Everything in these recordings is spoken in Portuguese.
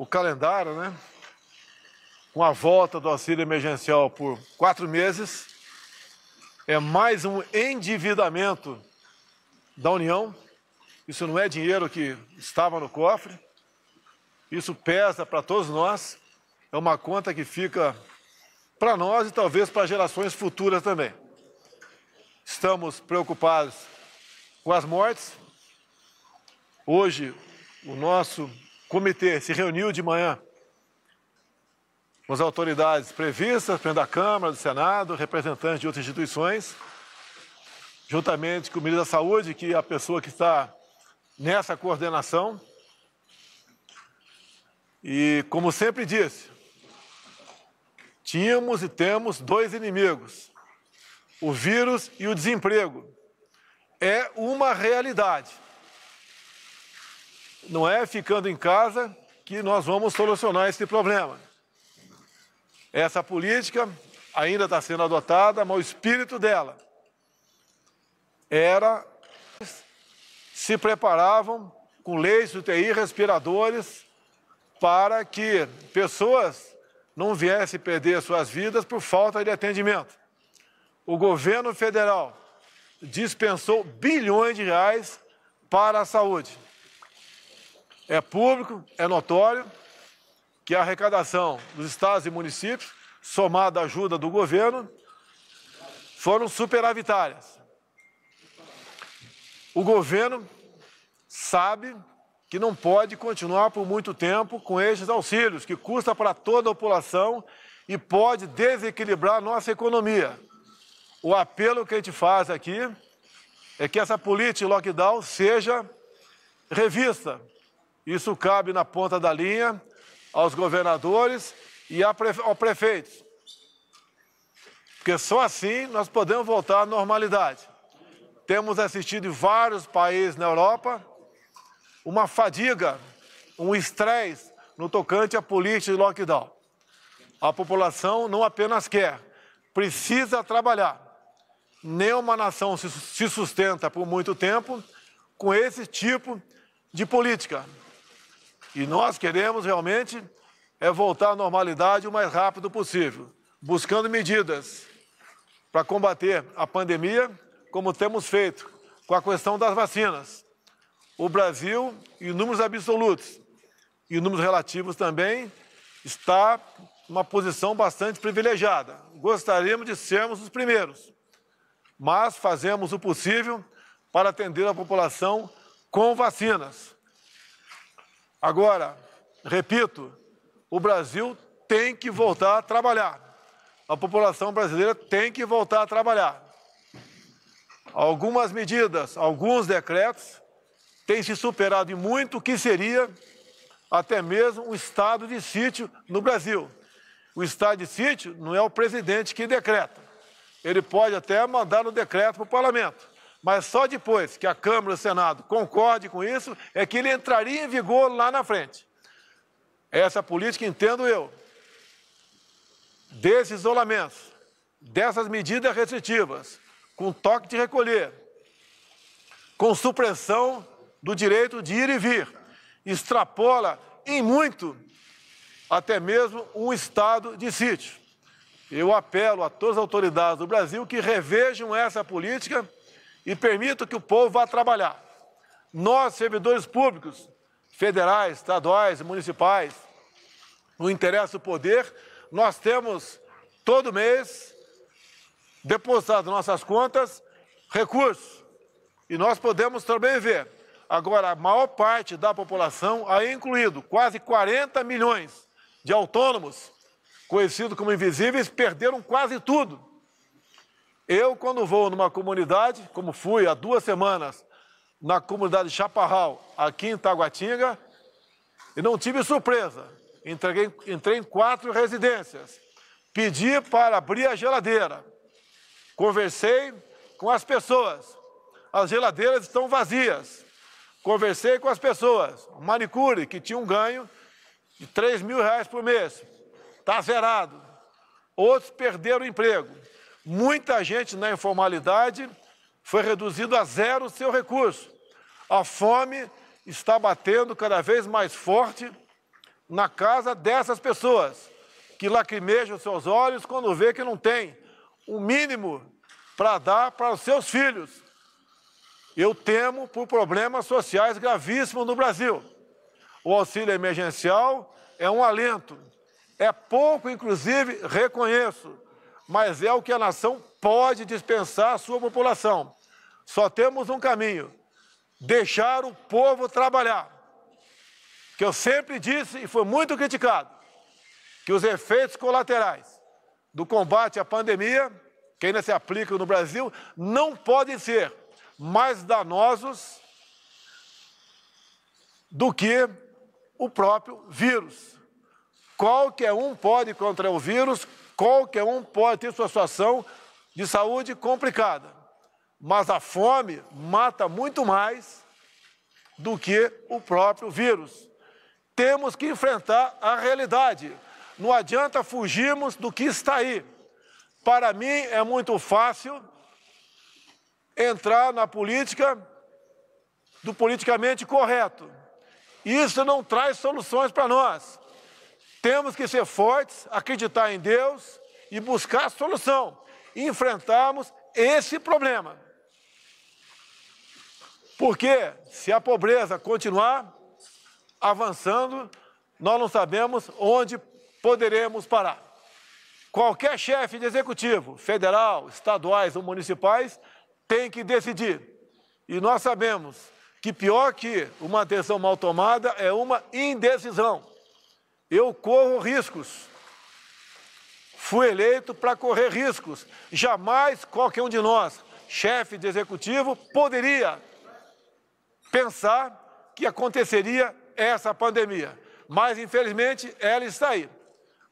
o calendário, né? Com a volta do auxílio emergencial por quatro meses, é mais um endividamento da União. Isso não é dinheiro que estava no cofre. Isso pesa para todos nós. É uma conta que fica para nós e talvez para gerações futuras também. Estamos preocupados com as mortes. Hoje, o nosso comitê se reuniu de manhã com as autoridades previstas, presidente da Câmara, do Senado, representantes de outras instituições, juntamente com o ministro da Saúde, que é a pessoa que está nessa coordenação. E, como sempre disse, tínhamos e temos dois inimigos: o vírus e o desemprego. É uma realidade não é ficando em casa que nós vamos solucionar esse problema. Essa política ainda está sendo adotada, mas o espírito dela era se preparavam com leis UTI, respiradores, para que pessoas não viessem perder suas vidas por falta de atendimento. O governo federal dispensou bilhões de reais para a saúde. É público, é notório que a arrecadação dos estados e municípios, somada à ajuda do governo, foram superavitárias. O governo sabe que não pode continuar por muito tempo com estes auxílios, que custa para toda a população e pode desequilibrar a nossa economia. O apelo que a gente faz aqui é que essa política de lockdown seja revista, isso cabe na ponta da linha aos governadores e aos prefeitos. Porque só assim nós podemos voltar à normalidade. Temos assistido em vários países na Europa uma fadiga, um estresse no tocante à política de lockdown. A população não apenas quer, precisa trabalhar. Nenhuma nação se sustenta por muito tempo com esse tipo de política. E nós queremos realmente é voltar à normalidade o mais rápido possível, buscando medidas para combater a pandemia, como temos feito com a questão das vacinas. O Brasil, em números absolutos e em números relativos também, está numa posição bastante privilegiada. Gostaríamos de sermos os primeiros, mas fazemos o possível para atender a população com vacinas. Agora, repito, o Brasil tem que voltar a trabalhar. A população brasileira tem que voltar a trabalhar. Algumas medidas, alguns decretos têm se superado em muito o que seria até mesmo um estado de sítio no Brasil. O estado de sítio não é o presidente que decreta. Ele pode até mandar no um decreto para o parlamento. Mas só depois que a Câmara e o Senado concorde com isso, é que ele entraria em vigor lá na frente. Essa política, entendo eu, desses isolamentos, dessas medidas restritivas, com toque de recolher, com supressão do direito de ir e vir, extrapola em muito até mesmo um estado de sítio. Eu apelo a todas as autoridades do Brasil que revejam essa política e permita que o povo vá trabalhar. Nós, servidores públicos, federais, estaduais e municipais, no interesse do poder, nós temos todo mês depositado nossas contas recursos. E nós podemos também ver. Agora, a maior parte da população, aí incluído quase 40 milhões de autônomos, conhecidos como invisíveis, perderam quase tudo eu, quando vou numa comunidade, como fui há duas semanas, na comunidade Chaparral, aqui em Taguatinga, e não tive surpresa. Entreguei, entrei em quatro residências. Pedi para abrir a geladeira. Conversei com as pessoas. As geladeiras estão vazias. Conversei com as pessoas. O manicure, que tinha um ganho de 3 mil reais por mês, está zerado. Outros perderam o emprego. Muita gente na informalidade foi reduzido a zero o seu recurso. A fome está batendo cada vez mais forte na casa dessas pessoas que lacrimejam seus olhos quando vê que não tem o mínimo para dar para os seus filhos. Eu temo por problemas sociais gravíssimos no Brasil. O auxílio emergencial é um alento. É pouco, inclusive, reconheço mas é o que a nação pode dispensar à sua população. Só temos um caminho: deixar o povo trabalhar. Que eu sempre disse e foi muito criticado que os efeitos colaterais do combate à pandemia, que ainda se aplica no Brasil, não podem ser mais danosos do que o próprio vírus. Qualquer um pode contrair o vírus, qualquer um pode ter sua situação de saúde complicada. Mas a fome mata muito mais do que o próprio vírus. Temos que enfrentar a realidade. Não adianta fugirmos do que está aí. Para mim é muito fácil entrar na política do politicamente correto. Isso não traz soluções para nós. Temos que ser fortes, acreditar em Deus e buscar a solução, e enfrentarmos esse problema. Porque se a pobreza continuar avançando, nós não sabemos onde poderemos parar. Qualquer chefe de executivo, federal, estaduais ou municipais, tem que decidir. E nós sabemos que pior que uma decisão mal tomada é uma indecisão. Eu corro riscos. Fui eleito para correr riscos. Jamais qualquer um de nós, chefe de executivo, poderia pensar que aconteceria essa pandemia. Mas, infelizmente, ela está aí.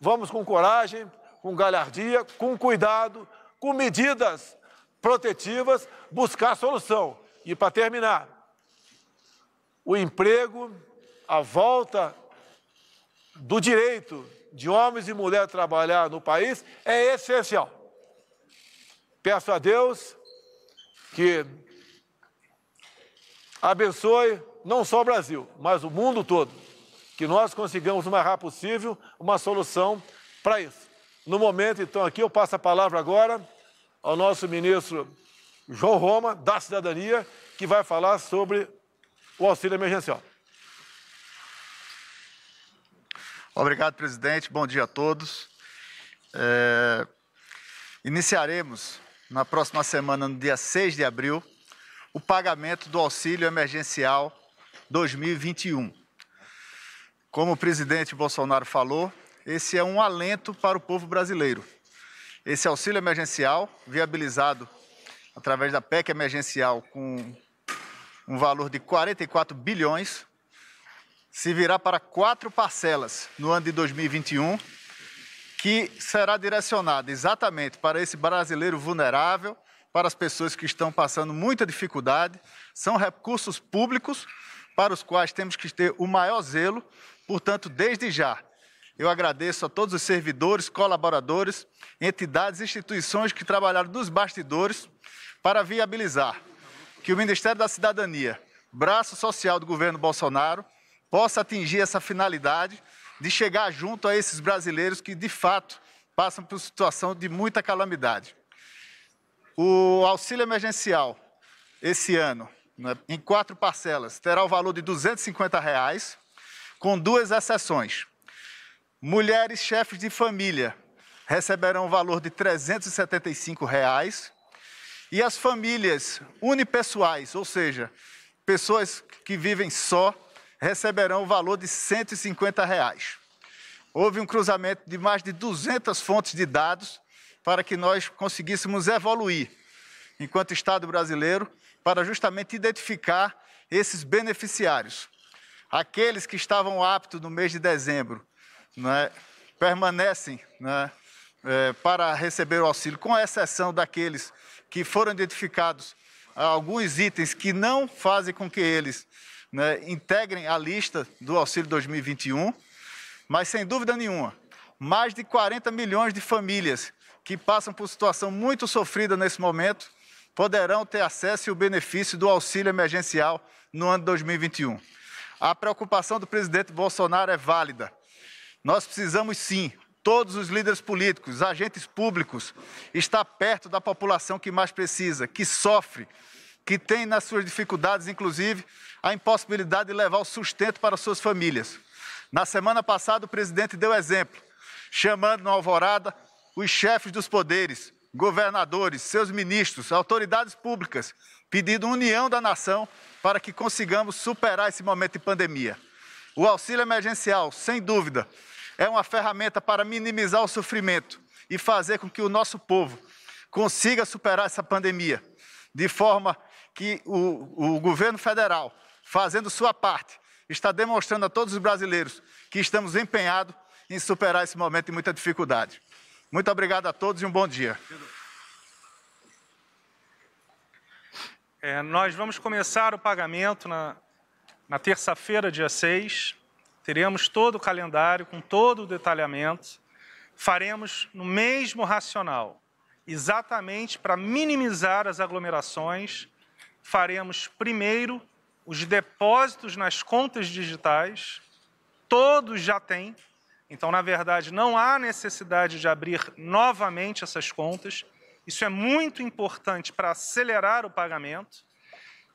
Vamos com coragem, com galhardia, com cuidado, com medidas protetivas, buscar solução. E, para terminar, o emprego, a volta do direito de homens e mulheres a trabalhar no país é essencial. Peço a Deus que abençoe não só o Brasil, mas o mundo todo, que nós consigamos o mais rápido possível uma solução para isso. No momento, então, aqui eu passo a palavra agora ao nosso ministro João Roma, da Cidadania, que vai falar sobre o auxílio emergencial. Obrigado, presidente. Bom dia a todos. É... Iniciaremos na próxima semana, no dia 6 de abril, o pagamento do auxílio emergencial 2021. Como o presidente Bolsonaro falou, esse é um alento para o povo brasileiro. Esse auxílio emergencial, viabilizado através da PEC emergencial com um valor de 44 bilhões, se virá para quatro parcelas no ano de 2021, que será direcionada exatamente para esse brasileiro vulnerável, para as pessoas que estão passando muita dificuldade. São recursos públicos para os quais temos que ter o maior zelo, portanto, desde já. Eu agradeço a todos os servidores, colaboradores, entidades, instituições que trabalharam dos bastidores para viabilizar que o Ministério da Cidadania, braço social do governo Bolsonaro, possa atingir essa finalidade de chegar junto a esses brasileiros que, de fato, passam por situação de muita calamidade. O auxílio emergencial, esse ano, né, em quatro parcelas, terá o valor de R$ 250, reais, com duas exceções. Mulheres chefes de família receberão o valor de R$ 375 reais, e as famílias unipessoais, ou seja, pessoas que vivem só, receberão o valor de 150 reais. Houve um cruzamento de mais de 200 fontes de dados para que nós conseguíssemos evoluir, enquanto Estado brasileiro, para justamente identificar esses beneficiários. Aqueles que estavam aptos no mês de dezembro né, permanecem né, é, para receber o auxílio, com exceção daqueles que foram identificados alguns itens que não fazem com que eles né, integrem a lista do auxílio 2021, mas sem dúvida nenhuma, mais de 40 milhões de famílias que passam por situação muito sofrida nesse momento poderão ter acesso e o benefício do auxílio emergencial no ano de 2021. A preocupação do presidente Bolsonaro é válida. Nós precisamos sim, todos os líderes políticos, agentes públicos, estar perto da população que mais precisa, que sofre que têm nas suas dificuldades, inclusive, a impossibilidade de levar o sustento para suas famílias. Na semana passada, o presidente deu exemplo, chamando na alvorada os chefes dos poderes, governadores, seus ministros, autoridades públicas, pedindo união da nação para que consigamos superar esse momento de pandemia. O auxílio emergencial, sem dúvida, é uma ferramenta para minimizar o sofrimento e fazer com que o nosso povo consiga superar essa pandemia de forma que o, o governo federal, fazendo sua parte, está demonstrando a todos os brasileiros que estamos empenhados em superar esse momento de muita dificuldade. Muito obrigado a todos e um bom dia. É, nós vamos começar o pagamento na, na terça-feira, dia 6. Teremos todo o calendário, com todo o detalhamento. Faremos no mesmo racional, exatamente para minimizar as aglomerações faremos primeiro os depósitos nas contas digitais, todos já têm, então, na verdade, não há necessidade de abrir novamente essas contas. Isso é muito importante para acelerar o pagamento.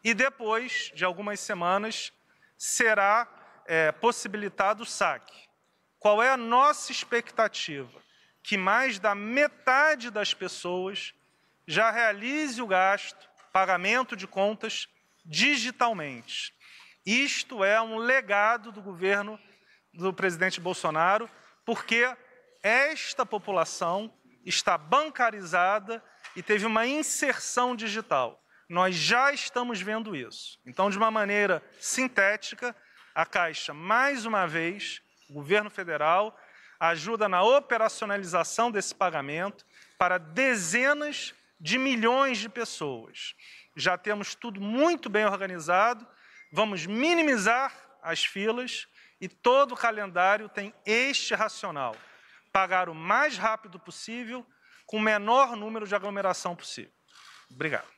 E depois de algumas semanas, será é, possibilitado o saque. Qual é a nossa expectativa? Que mais da metade das pessoas já realize o gasto pagamento de contas digitalmente. Isto é um legado do governo do presidente Bolsonaro, porque esta população está bancarizada e teve uma inserção digital. Nós já estamos vendo isso. Então, de uma maneira sintética, a Caixa, mais uma vez, o governo federal, ajuda na operacionalização desse pagamento para dezenas de milhões de pessoas. Já temos tudo muito bem organizado, vamos minimizar as filas e todo o calendário tem este racional: pagar o mais rápido possível, com o menor número de aglomeração possível. Obrigado.